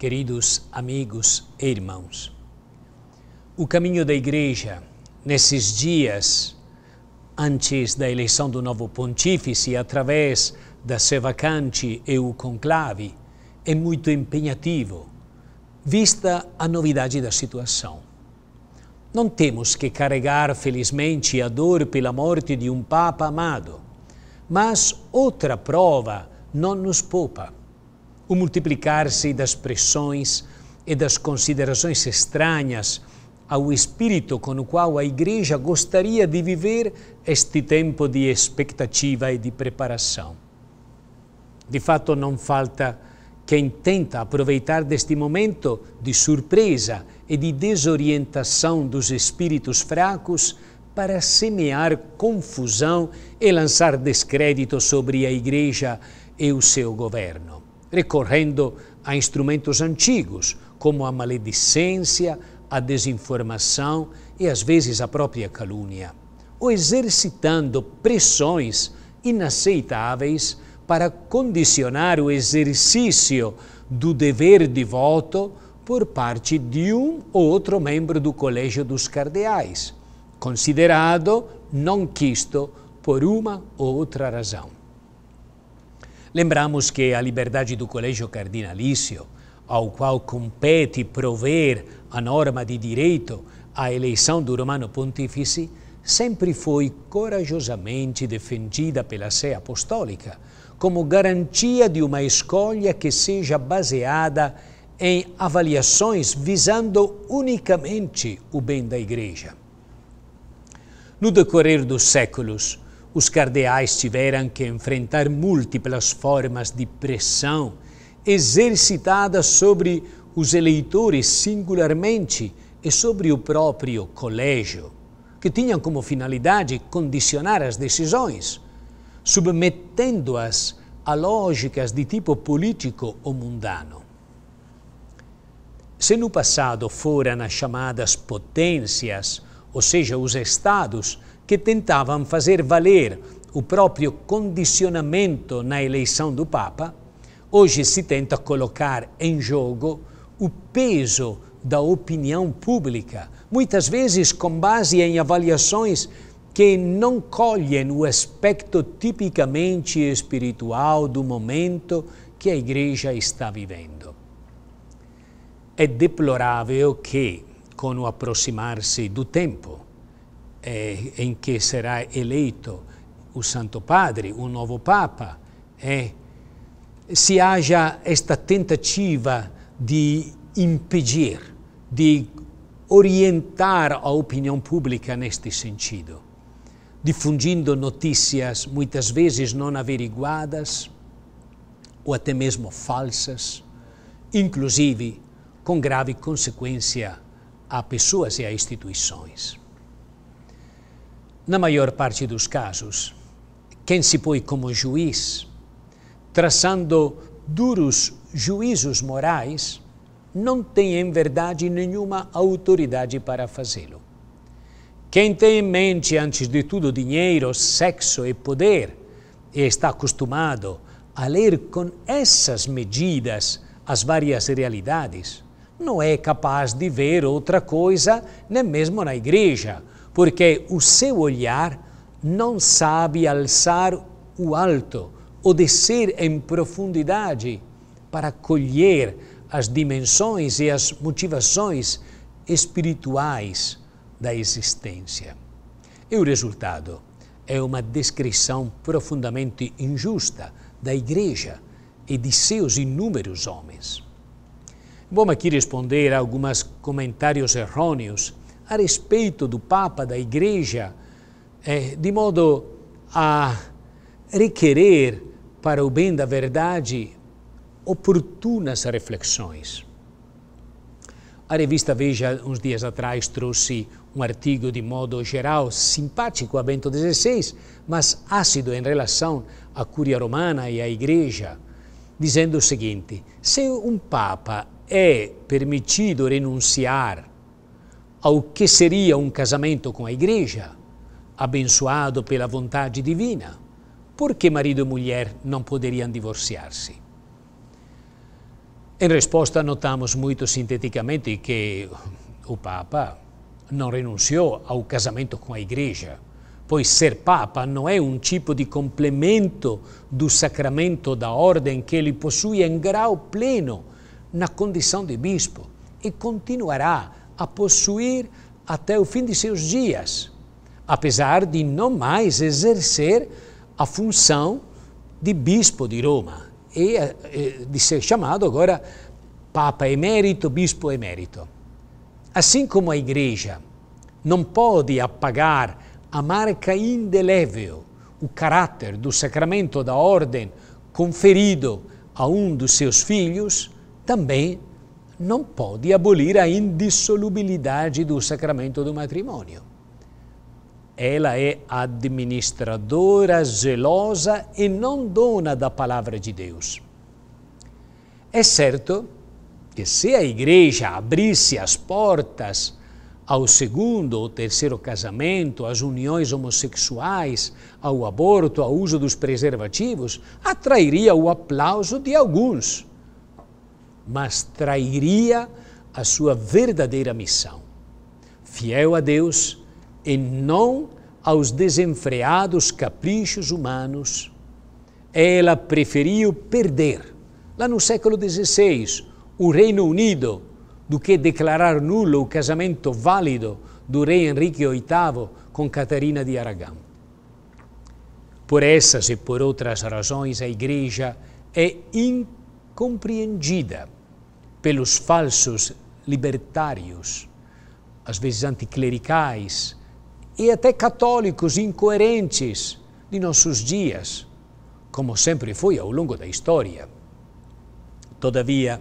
queridos amigos e irmãos. O caminho da Igreja, nesses dias antes da eleição do novo pontífice, através da Sevacante e o conclave, é muito empenhativo, vista a novidade da situação. Não temos que carregar, felizmente, a dor pela morte de um Papa amado, mas outra prova não nos poupa o multiplicar-se das pressões e das considerações estranhas ao espírito com o qual a Igreja gostaria de viver este tempo de expectativa e de preparação. De fato, não falta quem tenta aproveitar deste momento de surpresa e de desorientação dos espíritos fracos para semear confusão e lançar descrédito sobre a Igreja e o seu governo recorrendo a instrumentos antigos, como a maledicência, a desinformação e às vezes a própria calúnia, ou exercitando pressões inaceitáveis para condicionar o exercício do dever de voto por parte de um ou outro membro do Colégio dos Cardeais, considerado não quisto por uma ou outra razão. Lembramos que a liberdade do Colégio Cardinalício, ao qual compete prover a norma de direito à eleição do Romano Pontífice, sempre foi corajosamente defendida pela Sé Apostólica como garantia de uma escolha que seja baseada em avaliações visando unicamente o bem da Igreja. No decorrer dos séculos, os cardeais tiveram que enfrentar múltiplas formas de pressão exercitada sobre os eleitores singularmente e sobre o próprio colégio, que tinham como finalidade condicionar as decisões, submetendo-as a lógicas de tipo político ou mundano. Se no passado foram as chamadas potências ou seja, os estados, que tentavam fazer valer o próprio condicionamento na eleição do Papa, hoje se tenta colocar em jogo o peso da opinião pública, muitas vezes com base em avaliações que não colhem o aspecto tipicamente espiritual do momento que a Igreja está vivendo. É deplorável que, com o aproximar-se do tempo eh, em que será eleito o Santo Padre, o novo Papa, eh, se haja esta tentativa de impedir, de orientar a opinião pública neste sentido, difundindo notícias muitas vezes não averiguadas ou até mesmo falsas, inclusive com grave consequência a pessoas e a instituições. Na maior parte dos casos, quem se põe como juiz, traçando duros juízos morais, não tem em verdade nenhuma autoridade para fazê-lo. Quem tem em mente, antes de tudo, dinheiro, sexo e poder, e está acostumado a ler com essas medidas as várias realidades, não é capaz de ver outra coisa, nem mesmo na igreja, porque o seu olhar não sabe alçar o alto ou descer em profundidade para colher as dimensões e as motivações espirituais da existência. E o resultado é uma descrição profundamente injusta da Igreja e de seus inúmeros homens. Vamos aqui responder a alguns comentários errôneos a respeito do Papa, da Igreja, eh, de modo a requerer para o bem da verdade oportunas reflexões. A revista Veja, uns dias atrás, trouxe um artigo de modo geral simpático a Bento XVI, mas ácido em relação à Cúria Romana e à Igreja, dizendo o seguinte: se um Papa é permitido renunciar ao que seria um casamento com a igreja, abençoado pela vontade divina, por que marido e mulher não poderiam divorciar-se? Em resposta, notamos muito sinteticamente que o Papa não renunciou ao casamento com a igreja, pois ser Papa não é um tipo de complemento do sacramento da ordem que ele possui em grau pleno na condição de bispo e continuará a possuir até o fim de seus dias, apesar de não mais exercer a função de bispo de Roma e eh, eh, de ser chamado agora Papa Emérito, Bispo Emérito. Assim como a Igreja não pode apagar a marca indelével, o caráter do sacramento da ordem conferido a um dos seus filhos, também não pode abolir a indissolubilidade do sacramento do matrimônio. Ela é administradora, zelosa e não dona da palavra de Deus. É certo que se a igreja abrisse as portas ao segundo ou terceiro casamento, às uniões homossexuais, ao aborto, ao uso dos preservativos, atrairia o aplauso de alguns mas trairia a sua verdadeira missão. Fiel a Deus e não aos desenfreados caprichos humanos, ela preferiu perder, lá no século XVI, o Reino Unido, do que declarar nulo o casamento válido do rei Henrique VIII com Catarina de Aragão. Por essas e por outras razões, a Igreja é incompreendida pelos falsos libertários, às vezes anticlericais e até católicos incoerentes de nossos dias, como sempre foi ao longo da história. Todavia,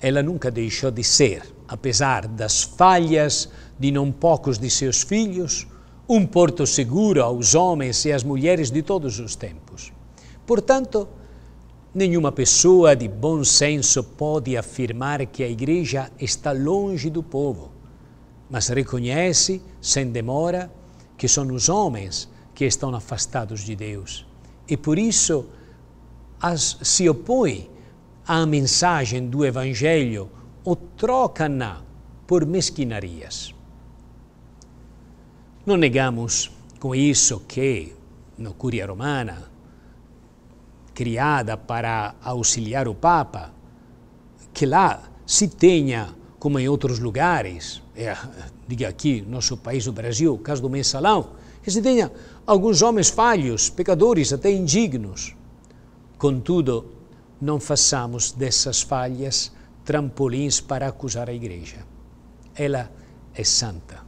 ela nunca deixou de ser, apesar das falhas de não poucos de seus filhos, um porto seguro aos homens e às mulheres de todos os tempos. Portanto, Nenhuma pessoa de bom senso pode afirmar que a igreja está longe do povo, mas reconhece, sem demora, que são os homens que estão afastados de Deus e por isso as, se opõe à mensagem do Evangelho ou troca-na por mesquinarias. Não negamos com isso que, no Curia Romana, criada para auxiliar o Papa, que lá se tenha, como em outros lugares, é, diga aqui, nosso país, o Brasil, o caso do mensalão, que se tenha alguns homens falhos, pecadores, até indignos. Contudo, não façamos dessas falhas trampolins para acusar a Igreja. Ela é santa,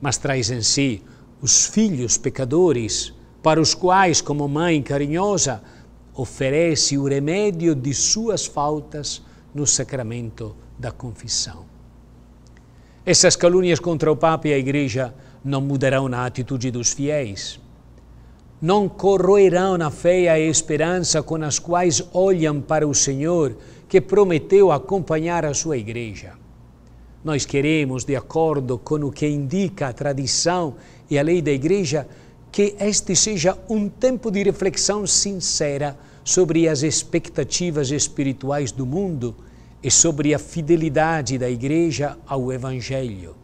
mas traz em si os filhos pecadores, para os quais, como mãe carinhosa, oferece o remédio de suas faltas no sacramento da confissão. Essas calúnias contra o Papa e a Igreja não mudarão na atitude dos fiéis. Não corroerão na fé e a esperança com as quais olham para o Senhor, que prometeu acompanhar a sua Igreja. Nós queremos, de acordo com o que indica a tradição e a lei da Igreja, que este seja um tempo de reflexão sincera sobre as expectativas espirituais do mundo e sobre a fidelidade da Igreja ao Evangelho.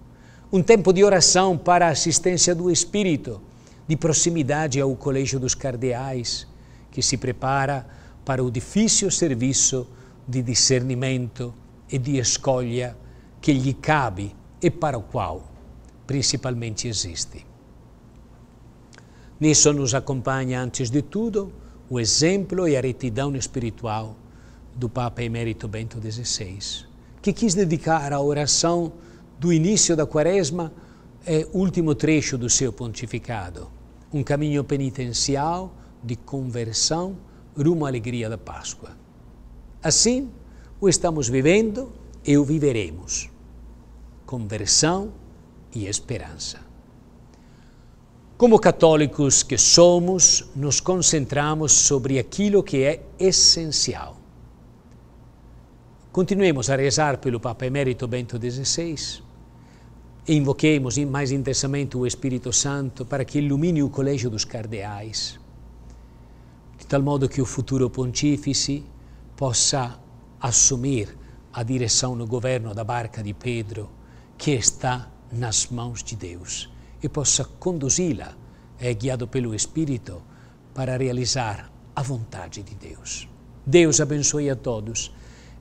Um tempo de oração para a assistência do Espírito, de proximidade ao Colégio dos Cardeais, que se prepara para o difícil serviço de discernimento e de escolha que lhe cabe e para o qual principalmente existe. Nisso nos acompanha, antes de tudo, o exemplo e a retidão espiritual do Papa Emérito Bento XVI, que quis dedicar à oração do início da Quaresma é último trecho do seu pontificado, um caminho penitencial de conversão rumo à alegria da Páscoa. Assim, o estamos vivendo e o viveremos. Conversão e esperança. Como católicos que somos, nos concentramos sobre aquilo que é essencial. Continuemos a rezar pelo Papa Emérito Bento XVI e invoquemos mais intensamente o Espírito Santo para que ilumine o Colégio dos Cardeais, de tal modo que o futuro Pontífice possa assumir a direção no governo da barca de Pedro, que está nas mãos de Deus e possa conduzi-la, é guiado pelo Espírito, para realizar a vontade de Deus. Deus abençoe a todos,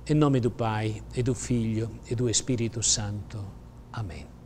em nome do Pai, e do Filho, e do Espírito Santo. Amém.